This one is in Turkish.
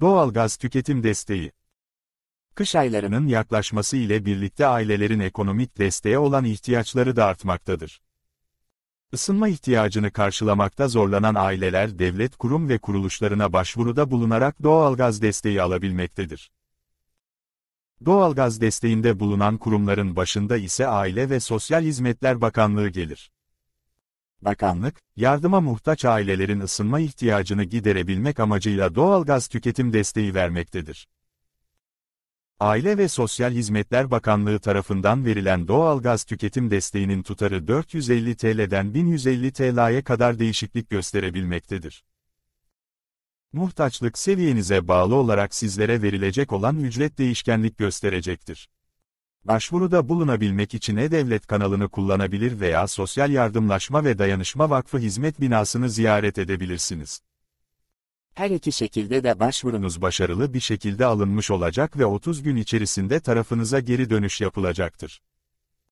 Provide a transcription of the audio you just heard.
Doğalgaz tüketim desteği. Kış aylarının yaklaşması ile birlikte ailelerin ekonomik desteğe olan ihtiyaçları da artmaktadır. Isınma ihtiyacını karşılamakta zorlanan aileler devlet kurum ve kuruluşlarına başvuruda bulunarak doğalgaz desteği alabilmektedir. Doğalgaz desteğinde bulunan kurumların başında ise Aile ve Sosyal Hizmetler Bakanlığı gelir. Bakanlık, yardıma muhtaç ailelerin ısınma ihtiyacını giderebilmek amacıyla doğal gaz tüketim desteği vermektedir. Aile ve Sosyal Hizmetler Bakanlığı tarafından verilen doğal gaz tüketim desteğinin tutarı 450 TL'den 1150 TL'ye kadar değişiklik gösterebilmektedir. Muhtaçlık seviyenize bağlı olarak sizlere verilecek olan ücret değişkenlik gösterecektir. Başvuruda bulunabilmek için E-Devlet kanalını kullanabilir veya Sosyal Yardımlaşma ve Dayanışma Vakfı hizmet binasını ziyaret edebilirsiniz. Her iki şekilde de başvurunuz başarılı bir şekilde alınmış olacak ve 30 gün içerisinde tarafınıza geri dönüş yapılacaktır.